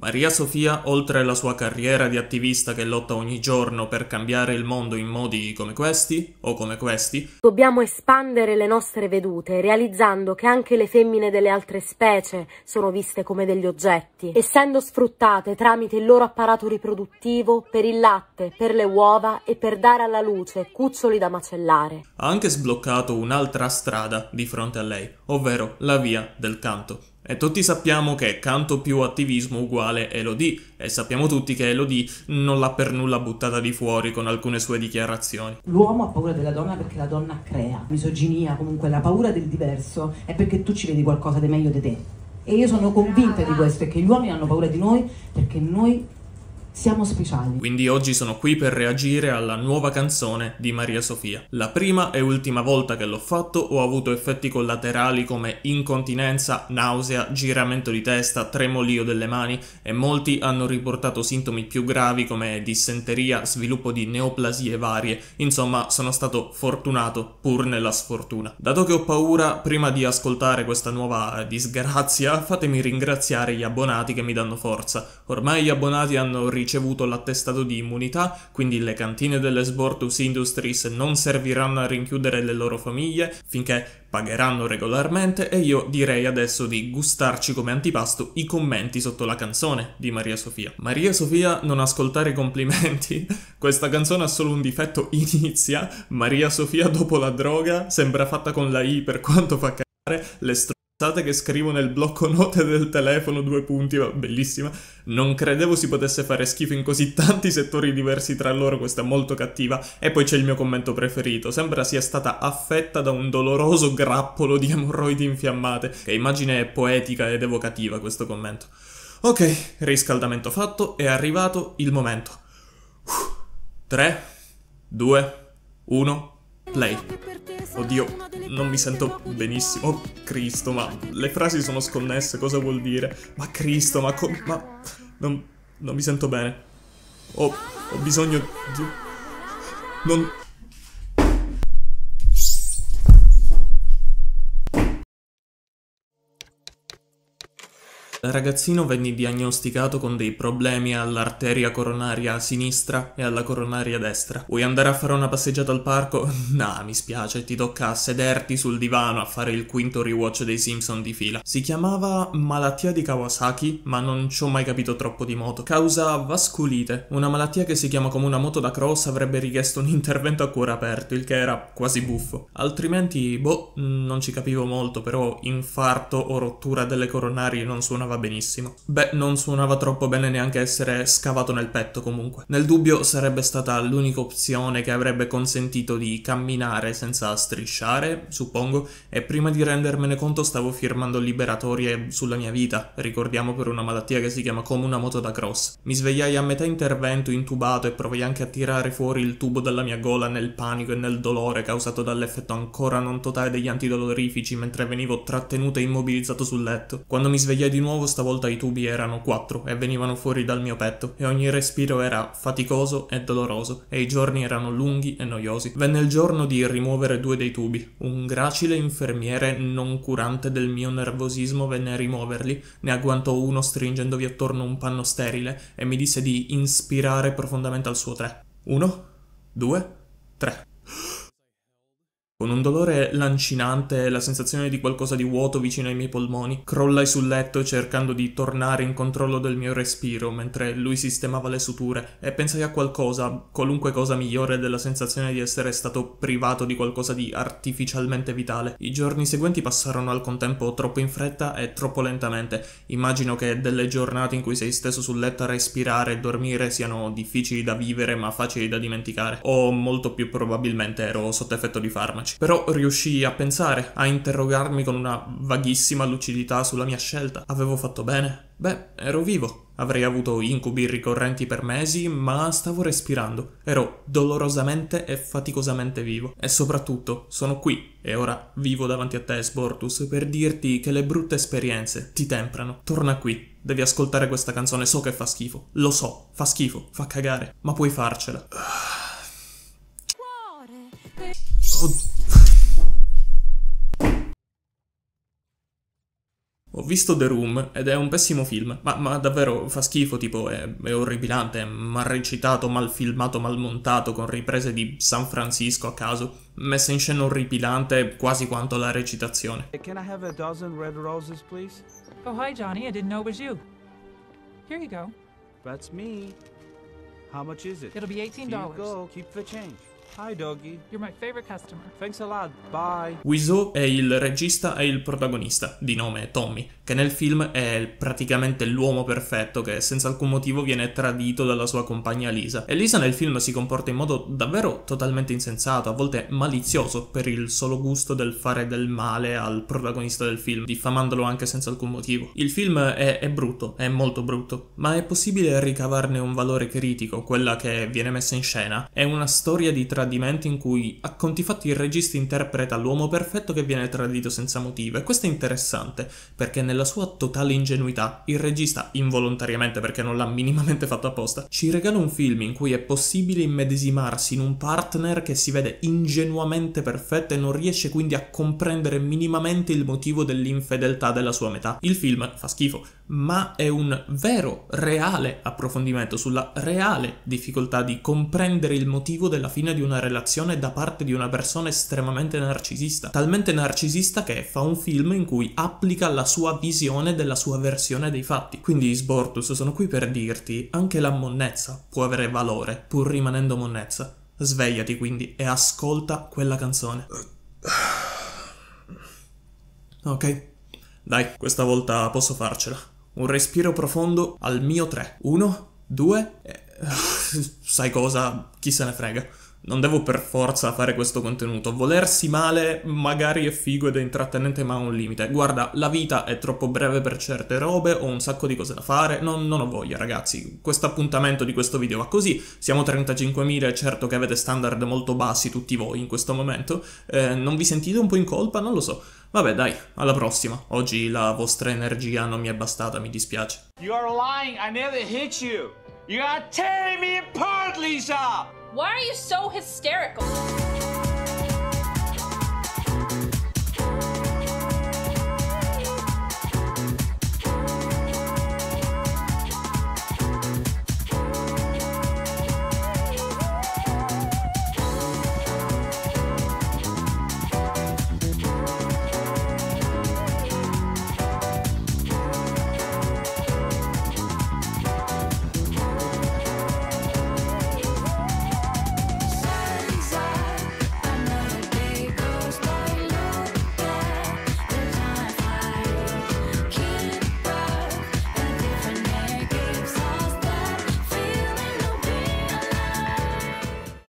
Maria Sofia, oltre alla sua carriera di attivista che lotta ogni giorno per cambiare il mondo in modi come questi, o come questi, dobbiamo espandere le nostre vedute, realizzando che anche le femmine delle altre specie sono viste come degli oggetti, essendo sfruttate tramite il loro apparato riproduttivo per il latte, per le uova e per dare alla luce cuccioli da macellare. Ha anche sbloccato un'altra strada di fronte a lei, ovvero la via del canto. E tutti sappiamo che canto più attivismo uguale Elodie, e sappiamo tutti che Elodie non l'ha per nulla buttata di fuori con alcune sue dichiarazioni. L'uomo ha paura della donna perché la donna crea. Misoginia, comunque la paura del diverso è perché tu ci vedi qualcosa di meglio di te. E io sono convinta di questo, è che gli uomini hanno paura di noi perché noi siamo speciali. Quindi oggi sono qui per reagire alla nuova canzone di Maria Sofia. La prima e ultima volta che l'ho fatto ho avuto effetti collaterali come incontinenza, nausea, giramento di testa, tremolio delle mani e molti hanno riportato sintomi più gravi come dissenteria, sviluppo di neoplasie varie. Insomma, sono stato fortunato pur nella sfortuna. Dato che ho paura, prima di ascoltare questa nuova disgrazia, fatemi ringraziare gli abbonati che mi danno forza. Ormai gli abbonati hanno ringraziato ricevuto l'attestato di immunità, quindi le cantine delle Sbortus Industries non serviranno a rinchiudere le loro famiglie finché pagheranno regolarmente e io direi adesso di gustarci come antipasto i commenti sotto la canzone di Maria Sofia. Maria Sofia non ascoltare i complimenti, questa canzone ha solo un difetto inizia, Maria Sofia dopo la droga sembra fatta con la I per quanto fa cagare, le str- stronzata che scrivo nel blocco note del telefono, due punti, va bellissima. Non credevo si potesse fare schifo in così tanti settori diversi tra loro, questa è molto cattiva. E poi c'è il mio commento preferito, sembra sia stata affetta da un doloroso grappolo di emorroidi infiammate. Che immagine è poetica ed evocativa questo commento. Ok, riscaldamento fatto, è arrivato il momento. 3, 2, 1... Lei. Oddio, non mi sento benissimo. Oh, Cristo, ma le frasi sono sconnesse, cosa vuol dire? Ma Cristo, ma... ma... Non, non mi sento bene. Ho, oh, ho bisogno di... Non, Il ragazzino venne diagnosticato con dei problemi all'arteria coronaria sinistra e alla coronaria destra. Vuoi andare a fare una passeggiata al parco? nah, mi spiace, ti tocca sederti sul divano a fare il quinto rewatch dei Simpson di fila. Si chiamava malattia di Kawasaki, ma non ci ho mai capito troppo di moto. Causa vasculite, una malattia che si chiama come una moto da cross avrebbe richiesto un intervento a cuore aperto, il che era quasi buffo. Altrimenti, boh, non ci capivo molto, però infarto o rottura delle coronarie non suonava suonava benissimo. Beh, non suonava troppo bene neanche essere scavato nel petto comunque. Nel dubbio sarebbe stata l'unica opzione che avrebbe consentito di camminare senza strisciare, suppongo, e prima di rendermene conto stavo firmando liberatorie sulla mia vita, ricordiamo per una malattia che si chiama come una moto da cross. Mi svegliai a metà intervento intubato e provai anche a tirare fuori il tubo dalla mia gola nel panico e nel dolore causato dall'effetto ancora non totale degli antidolorifici mentre venivo trattenuto e immobilizzato sul letto. Quando mi svegliai di nuovo nuovo stavolta i tubi erano quattro e venivano fuori dal mio petto e ogni respiro era faticoso e doloroso e i giorni erano lunghi e noiosi. Venne il giorno di rimuovere due dei tubi. Un gracile infermiere non curante del mio nervosismo venne a rimuoverli, ne agguantò uno stringendovi attorno un panno sterile e mi disse di inspirare profondamente al suo tre. Uno, due, tre. Con un dolore lancinante e la sensazione di qualcosa di vuoto vicino ai miei polmoni, crollai sul letto cercando di tornare in controllo del mio respiro mentre lui sistemava le suture e pensai a qualcosa, qualunque cosa migliore della sensazione di essere stato privato di qualcosa di artificialmente vitale. I giorni seguenti passarono al contempo troppo in fretta e troppo lentamente. Immagino che delle giornate in cui sei steso sul letto a respirare e dormire siano difficili da vivere ma facili da dimenticare, o molto più probabilmente ero sotto effetto di farmaci pensarci, però riuscii a pensare, a interrogarmi con una vaghissima lucidità sulla mia scelta. Avevo fatto bene? Beh, ero vivo. Avrei avuto incubi ricorrenti per mesi, ma stavo respirando. Ero dolorosamente e faticosamente vivo. E soprattutto, sono qui e ora vivo davanti a te, Sbortus, per dirti che le brutte esperienze ti temprano. Torna qui, devi ascoltare questa canzone, so che fa schifo. Lo so, fa schifo, fa cagare, ma puoi farcela. visto The Room ed è un pessimo film, ma, ma davvero fa schifo, tipo è, è orripilante, è mal recitato, mal filmato, mal montato, con riprese di San Francisco a caso, messa in scena orripilante quasi quanto la recitazione. Can I have a dozen red roses, please? Oh, hi Johnny, I didn't know it was you. Here you go. That's me. How much is it? It'll be $18. Here go, keep the change. Hi doggy. You're my favorite customer. Thanks a lot. Bye. Wiseau è il regista e il protagonista, di nome Tommy, che nel film è praticamente l'uomo perfetto che senza alcun motivo viene tradito dalla sua compagna Lisa. E Lisa nel film si comporta in modo davvero totalmente insensato, a volte malizioso, per il solo gusto del fare del male al protagonista del film, diffamandolo anche senza alcun motivo. Il film è, è brutto, è molto brutto, ma è possibile ricavarne un valore critico, quella che viene messa in scena. È una storia di tradizione tradimento in cui a conti fatti il regista interpreta l'uomo perfetto che viene tradito senza motivo e questo è interessante perché nella sua totale ingenuità il regista involontariamente perché non l'ha minimamente fatto apposta ci regala un film in cui è possibile immedesimarsi in un partner che si vede ingenuamente perfetto e non riesce quindi a comprendere minimamente il motivo dell'infedeltà della sua metà. Il film fa schifo, ma è un vero, reale approfondimento sulla reale difficoltà di comprendere il motivo della fine di una relazione da parte di una persona estremamente narcisista, talmente narcisista che fa un film in cui applica la sua visione della sua versione dei fatti. Quindi Sbortus sono qui per dirti, anche la monnezza può avere valore pur rimanendo monnezza. Svegliati quindi e ascolta quella canzone. Ok? Dai, questa volta posso farcela. Un respiro profondo al mio tre. Uno, due, e... Sai cosa? Chi se ne frega non devo per forza fare questo contenuto. Volersi male magari è figo ed è intrattenente, ma ha un limite. Guarda, la vita è troppo breve per certe robe, ho un sacco di cose da fare, non, non ho voglia, ragazzi. Questo appuntamento di questo video va così. Siamo 35.000, certo che avete standard molto bassi tutti voi in questo momento. Eh, non vi sentite un po' in colpa? Non lo so. Vabbè, dai, alla prossima. Oggi la vostra energia non mi è bastata, mi dispiace. You are lying, I never hit you. You are tearing me apart, Lisa! Why are you so hysterical?